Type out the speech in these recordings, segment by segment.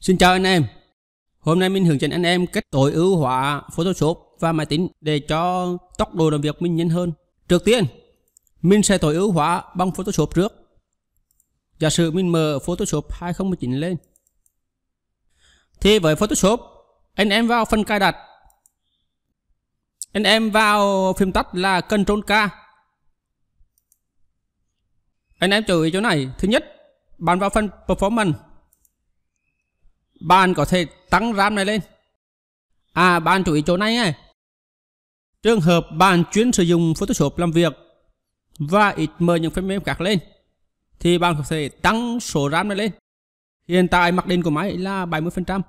Xin chào anh em Hôm nay mình hướng dẫn anh em cách tối ưu hóa Photoshop và máy tính để cho tốc độ làm việc mình nhanh hơn Trước tiên mình sẽ tối ưu hóa bằng Photoshop trước Giả sử mình mở Photoshop 2019 lên Thì với Photoshop anh em vào phần cài đặt anh em vào phím tắt là Ctrl K anh em chú ý chỗ này thứ nhất bạn vào phần performance bạn có thể tăng RAM này lên. À bạn chú ý chỗ này này. Trường hợp bạn chuyên sử dụng Photoshop làm việc và ít mở những phần mềm khác lên thì bạn có thể tăng số RAM này lên. Hiện tại mặc định của máy là 70%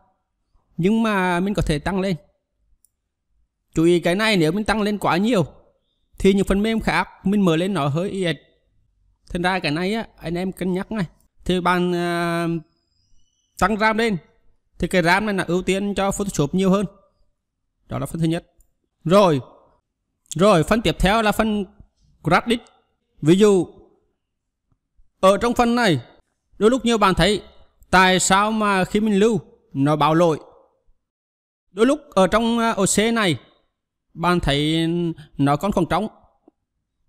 nhưng mà mình có thể tăng lên. Chú ý cái này nếu mình tăng lên quá nhiều thì những phần mềm khác mình mở lên nó hơi ít. Thành ra cái này á, anh em cân nhắc này. Thì bạn uh, à, tăng RAM lên thì cái RAM này là ưu tiên cho Photoshop nhiều hơn đó là phần thứ nhất rồi rồi phần tiếp theo là phần Gradix ví dụ ở trong phần này đôi lúc nhiều bạn thấy tại sao mà khi mình lưu nó báo lỗi đôi lúc ở trong OC à, này bạn thấy nó còn khoảng trống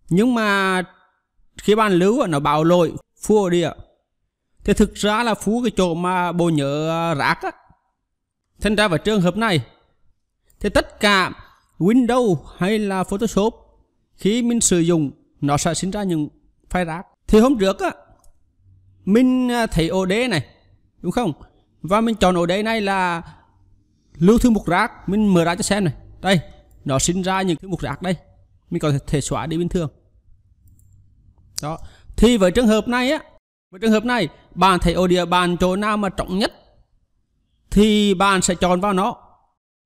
nhưng mà khi bạn lưu nó báo lỗi full đi ạ thì thực ra là phú cái chỗ mà bộ nhớ à, rác á thành ra vào trường hợp này thì tất cả Windows hay là Photoshop khi mình sử dụng nó sẽ sinh ra những file rác thì hôm trước á mình à, thấy ổ đế này đúng không và mình chọn ổ đế này là lưu thư mục rác mình mở ra cho xem này đây nó sinh ra những thư mục rác đây mình có thể xóa đi bình thường đó thì với trường hợp này á với trường hợp này bạn thấy ổ địa bàn chỗ nào mà trọng nhất thì bạn sẽ chọn vào nó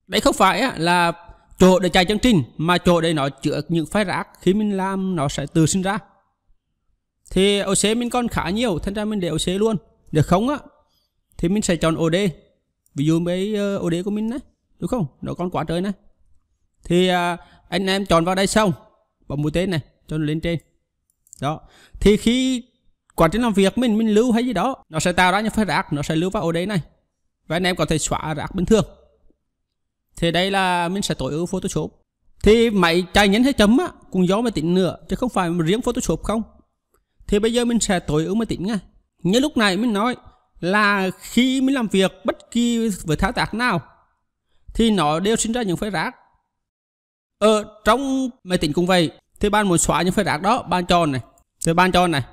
đấy không phải là chỗ để chạy chương trình mà chỗ để nó chữa những phái rác khi mình làm nó sẽ tự sinh ra thì OC mình còn khá nhiều thành ra mình để OC luôn được không á thì mình sẽ chọn OD ví dụ mấy OD ờ, của mình đấy đúng không nó còn quá trời này thì à, anh em chọn vào đây xong bấm mũi tên này cho nó lên trên đó thì khi quá trình làm việc mình mình lưu hay gì đó nó sẽ tạo ra những phái rác nó sẽ lưu vào OD này và anh em có thể xóa rác bình thường thì đây là mình sẽ tối ưu Photoshop thì máy chạy nhấn hay chấm á, cũng do máy tính nữa chứ không phải riêng Photoshop không thì bây giờ mình sẽ tối ưu máy tính nha như lúc này mình nói là khi mình làm việc bất kỳ với thao tác nào thì nó đều sinh ra những phái rác ở trong máy tính cũng vậy thì bạn muốn xóa những phái rác đó bạn chọn này thì bạn chọn này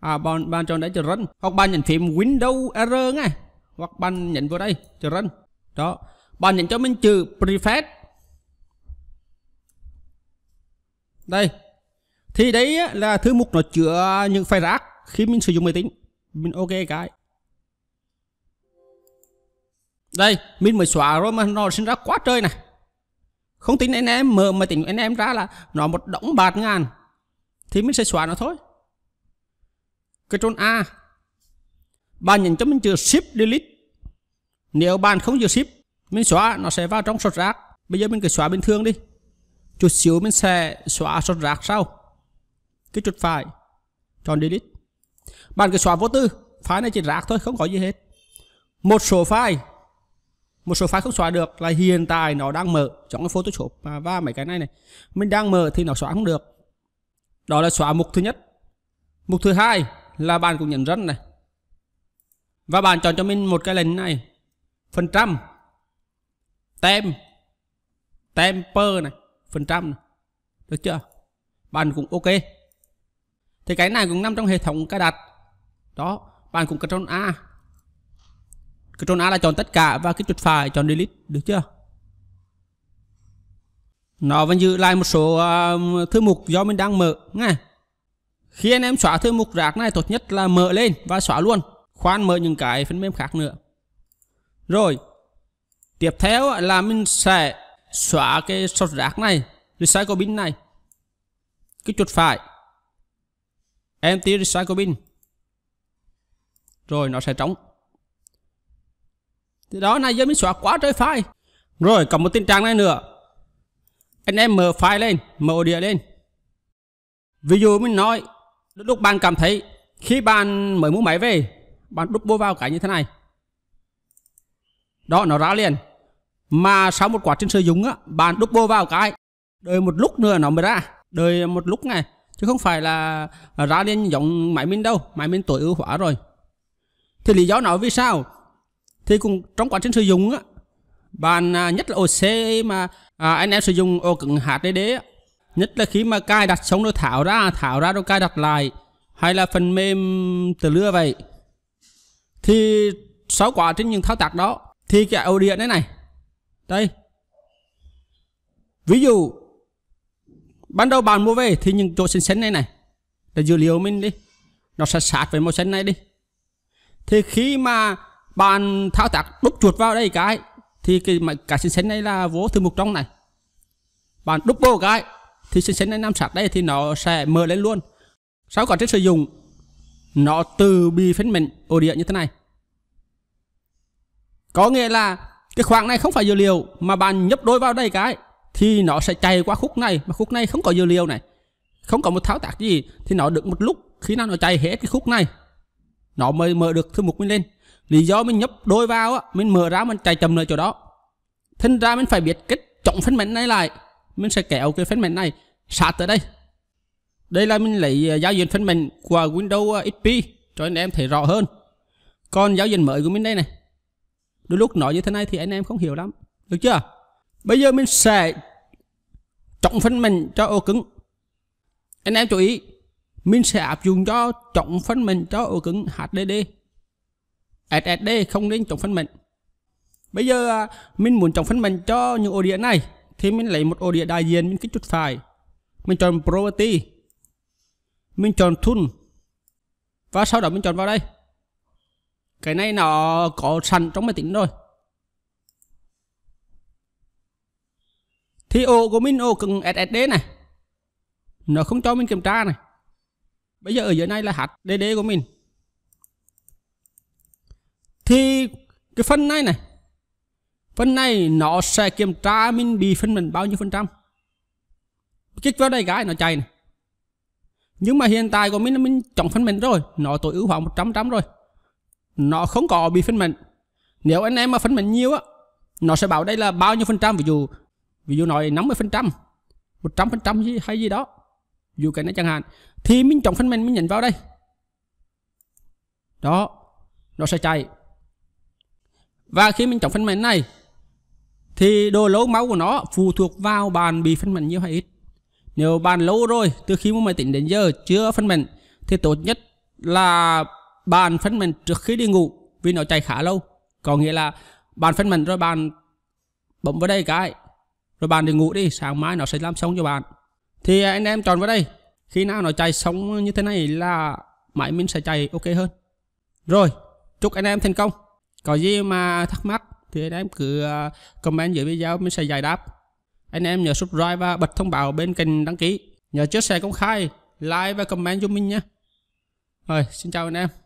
à bạn bạn chọn đấy cho run hoặc bạn nhận phím Windows R ngay hoặc bạn nhận vào đây chờ run đó bạn nhận cho mình trừ prefet, đây thì đấy là thứ mục nó chứa những file rác khi mình sử dụng máy tính mình ok cái đây mình mới xóa rồi mà nó sinh ra quá trời này không tính anh em mở máy tính anh em ra là nó một đống bạt ngàn thì mình sẽ xóa nó thôi control a bạn nhìn cho mình chữ ship delete nếu bạn không chữ ship mình xóa nó sẽ vào trong sọt rác bây giờ mình cứ xóa bình thường đi chút xíu mình sẽ xóa sọt rác sau cái chuột phải chọn delete bạn cứ xóa vô tư file này chỉ rác thôi không có gì hết một số file một số file không xóa được là hiện tại nó đang mở trong cái photoshop và mấy cái này này mình đang mở thì nó xóa không được đó là xóa mục thứ nhất mục thứ hai là bạn cũng nhận dân này và bạn chọn cho mình một cái lệnh này. Phần trăm. Tem. temper này. Phần trăm này. Được chưa? Bạn cũng ok. Thì cái này cũng nằm trong hệ thống cài đặt. Đó. Bạn cũng Ctrl A. Ctrl A là chọn tất cả và cái chuột phải chọn delete. Được chưa? Nó vẫn giữ lại một số uh, thư mục do mình đang mở. Nghe. Khi anh em xóa thư mục rác này tốt nhất là mở lên và xóa luôn khoan mở những cái phần mềm khác nữa rồi tiếp theo là mình sẽ xóa cái sọt rác này recycle bin này cái chuột phải empty recycle bin rồi nó sẽ trống thì đó này giờ mình xóa quá trời file rồi còn một tình trạng này nữa anh em mở file lên mở ổ đĩa lên ví dụ mình nói lúc bạn cảm thấy khi bạn mới mua máy về bạn đúc bô vào cái như thế này đó nó ra liền mà sau một quá trình sử dụng á bạn đúc bô vào cái đợi một lúc nữa nó mới ra đợi một lúc này chứ không phải là ra liền giống máy mình đâu máy mình tối ưu hóa rồi thì lý do nói vì sao thì cùng trong quá trình sử dụng á bạn à, nhất là OC mà à, anh em sử dụng ô cứng HDD á, nhất là khi mà cài đặt xong rồi thảo ra thảo ra rồi cài đặt lại hay là phần mềm từ lưa vậy thì sáu quả trên những thao tác đó thì cái ổ điện này này đây ví dụ ban đầu bạn mua về thì những chỗ xanh xanh này này là dữ liệu mình đi nó sẽ sát với màu xanh này đi thì khi mà bạn thao tác đúc chuột vào đây cái thì cái cả xanh xanh này là vô thư mục trong này bạn đúc vô cái thì xanh xanh này nằm sát đây thì nó sẽ mở lên luôn sau quả trên sử dụng nó từ bi phết mình ổ địa như thế này có nghĩa là cái khoảng này không phải dữ liệu mà bạn nhấp đôi vào đây cái thì nó sẽ chạy qua khúc này mà khúc này không có dữ liệu này không có một thao tác gì thì nó được một lúc khi nào nó chạy hết cái khúc này nó mới mở được thư mục mình lên lý do mình nhấp đôi vào á mình mở ra mình chạy chậm lại chỗ đó thành ra mình phải biết cách trọng phần mềm này lại mình sẽ kéo cái phần mềm này sát tới đây đây là mình lấy ờ, giao diện phần mềm của Windows ờ, XP cho anh em thấy rõ hơn. Còn giao diện mới của mình đây này. Đôi lúc nói như thế này thì anh em không hiểu lắm. Được chưa? Bây giờ mình sẽ trọng phần mềm cho ổ cứng. Anh em chú ý, mình sẽ áp dụng cho trọng phần mềm cho ổ cứng HDD. SSD không nên trọng phần mềm. Bây giờ ờ, mình muốn trọng phần mềm cho những ổ đĩa này thì mình lấy một ổ đĩa đại diện mình kích chuột phải. Mình chọn property mình chọn thun và sau đó mình chọn vào đây cái này nó có sẵn trong máy tính rồi thì ô của mình ô cần SSD này nó không cho mình kiểm tra này bây giờ ở dưới này là HDD của mình thì cái phần này này phần này nó sẽ kiểm tra mình bị phân mình bao nhiêu phần trăm kích vào đây cái nó chạy này nhưng mà hiện tại của mình là mình chọn phân mệnh rồi nó tối ưu hóa 100 trăm rồi nó không có bị phân mệnh nếu anh em mà phân mệnh nhiều á nó sẽ bảo đây là bao nhiêu phần trăm ví dụ ví dụ nói 50 phần trăm 100 phần trăm hay gì đó dù cái này chẳng hạn thì mình chọn phân mệnh mình nhận vào đây đó nó sẽ chạy và khi mình chọn phân mệnh này thì đồ lấu máu của nó phụ thuộc vào bàn bị phân mệnh nhiều hay ít nếu bạn lâu rồi, từ khi mua máy tính đến giờ chưa phân mảnh, thì tốt nhất là bạn phân mảnh trước khi đi ngủ vì nó chạy khá lâu. Có nghĩa là bạn phân mảnh rồi bạn bấm vào đây cái, rồi bạn đi ngủ đi, sáng mai nó sẽ làm xong cho bạn. Thì anh em chọn vào đây, khi nào nó chạy xong như thế này là máy mình sẽ chạy ok hơn. Rồi, chúc anh em thành công. Có gì mà thắc mắc thì anh em cứ ờ, comment dưới video mình sẽ giải đáp anh em nhớ subscribe và bật thông báo bên kênh đăng ký nhớ chia sẻ công khai like và comment cho mình nhé rồi xin chào anh em